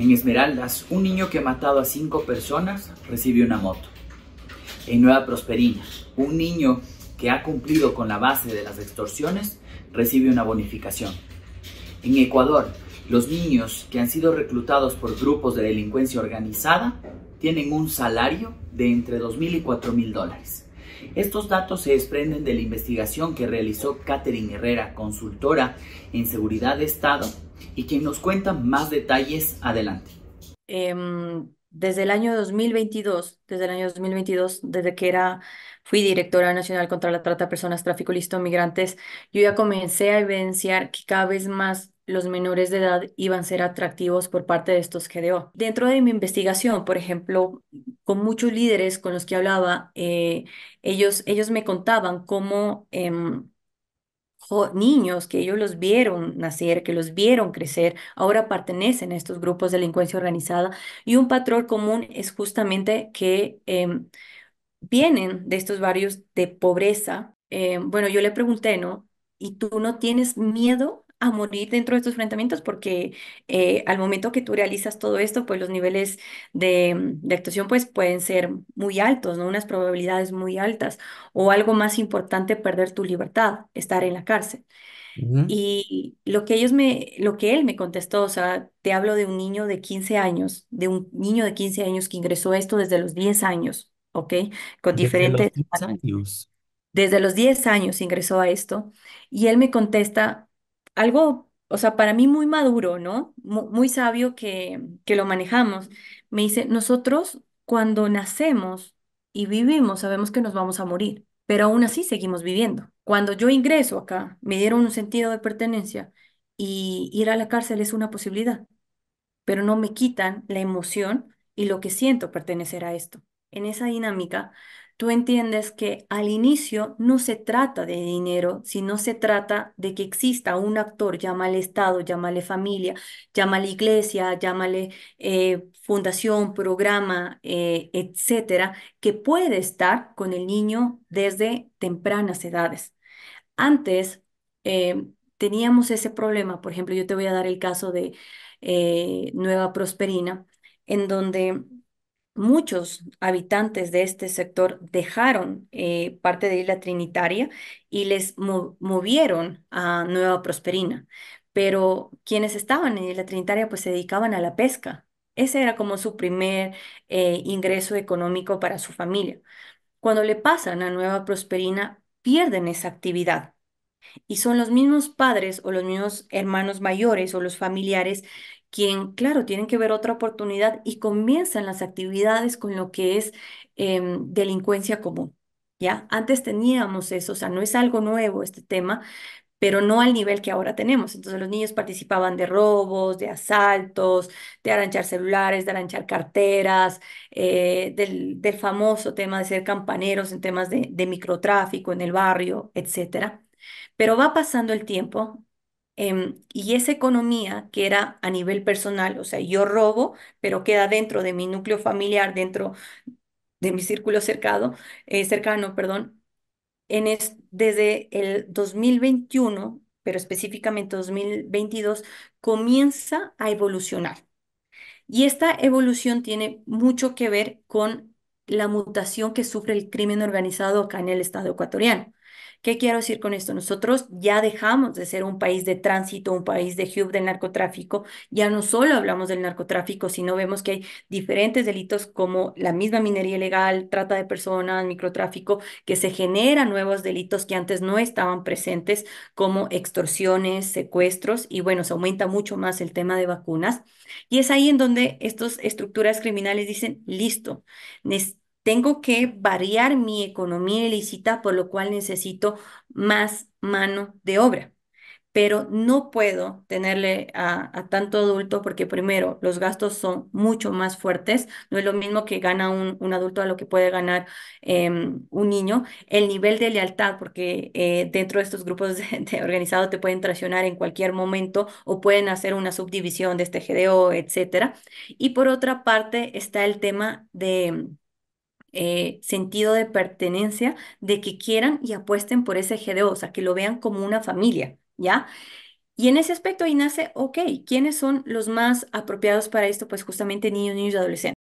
En Esmeraldas, un niño que ha matado a cinco personas recibe una moto. En Nueva Prosperina, un niño que ha cumplido con la base de las extorsiones recibe una bonificación. En Ecuador, los niños que han sido reclutados por grupos de delincuencia organizada tienen un salario de entre 2.000 y 4.000 dólares. Estos datos se desprenden de la investigación que realizó Catherine Herrera, consultora en seguridad de Estado, y quien nos cuenta más detalles adelante. Em, desde el año 2022, desde el año 2022, desde que era, fui directora nacional contra la trata de personas, tráfico listo, migrantes, yo ya comencé a evidenciar que cada vez más los menores de edad iban a ser atractivos por parte de estos GDO. Dentro de mi investigación, por ejemplo, con muchos líderes con los que hablaba, eh, ellos, ellos me contaban cómo... Em, niños que ellos los vieron nacer, que los vieron crecer, ahora pertenecen a estos grupos de delincuencia organizada. Y un patrón común es justamente que em, vienen de estos barrios de pobreza. Em, bueno, yo le pregunté, ¿no? ¿Y tú no tienes miedo a morir dentro de estos enfrentamientos porque eh, al momento que tú realizas todo esto, pues los niveles mm, de, actuación pues pueden ser muy altos, ¿no? Unas probabilidades muy altas o algo más importante, perder tu libertad, estar en la cárcel. Y lo que ellos me, lo que él me contestó, o sea, te hablo de un niño de 15 años, de un niño de 15 años que ingresó a esto desde los 10 años, ¿ok? Con Desde diferentes... los 10 años. Desde los 10 años ingresó a esto y él me contesta algo, o sea, para mí muy maduro, ¿no? Muy, sabio que, que lo manejamos. Me dice, nosotros cuando nacemos y vivimos sabemos que nos vamos a morir, pero aún así seguimos viviendo. Cuando yo ingreso acá, me dieron un sentido de pertenencia y ir a la cárcel es una posibilidad pero no me quitan la emoción y lo que siento pertenecer a esto. En esa dinámica tú entiendes que al inicio no se trata de dinero, sino se trata de que exista un actor, llámale Estado, llámale familia, llámale iglesia, llámale eh, fundación, programa, eh, etcétera, que puede estar con el niño desde tempranas edades. Antes eh, teníamos ese problema, por ejemplo, yo te voy a dar el caso de Nueva Prosperina, en donde muchos habitantes de este sector dejaron eh, parte de Isla Trinitaria y les movieron a Nueva Prosperina. Pero quienes estaban en Isla Trinitaria pues se dedicaban a la pesca. Ese era como su primer eh, ingreso económico para su familia. Cuando le pasan a Nueva Prosperina, pierden esa actividad. Y son los mismos padres o los mismos hermanos mayores o los familiares quien, claro, tienen que ver otra oportunidad y comienzan las actividades con lo que es em, delincuencia común. ¿Ya? Antes teníamos eso, o sea, no es algo nuevo este tema, pero no al nivel que ahora tenemos. Entonces los niños participaban de robos, de asaltos, de aranchar celulares, de aranchar carteras, eh, del, famoso tema de ser campaneros en temas de, de microtráfico en el barrio, etc. Pero va pasando el tiempo Em, y esa economía que era a nivel personal, o sea, yo robo, pero queda dentro de mi núcleo familiar, dentro de mi círculo cercado, eh, cercano, perdón, en desde el 2021, pero específicamente 2022, comienza a evolucionar. Y esta evolución tiene mucho que ver con la mutación que sufre el crimen organizado acá en el Estado ecuatoriano. ¿Qué quiero decir con esto? Nosotros ya dejamos de ser un país de tránsito, un país de hub del narcotráfico. Ya no solo hablamos del narcotráfico, sino vemos que hay diferentes delitos como la misma minería ilegal, trata de personas, microtráfico, que se generan nuevos delitos que antes no estaban presentes, como extorsiones, secuestros, y bueno, se aumenta mucho más el tema de vacunas. Y es ahí en donde estas estructuras criminales dicen, listo, tengo que variar mi economía ilícita, por lo cual necesito más mano de obra. Pero no puedo tenerle a, tanto adulto porque primero los gastos son mucho más fuertes. No es lo mismo que gana un, un adulto a lo que puede ganar em, un niño. El nivel de lealtad, porque eh, dentro de estos grupos de, organizados te pueden traicionar en cualquier momento o pueden hacer una subdivisión de este GDO, etcétera. Y por otra parte está el tema de eh, sentido de pertenencia, de que quieran y apuesten por ese GDO, o sea, que lo vean como una familia, ¿ya? Y en ese aspecto ahí nace, ok, ¿quiénes son los más apropiados para esto? Pues justamente niños, niños y adolescentes.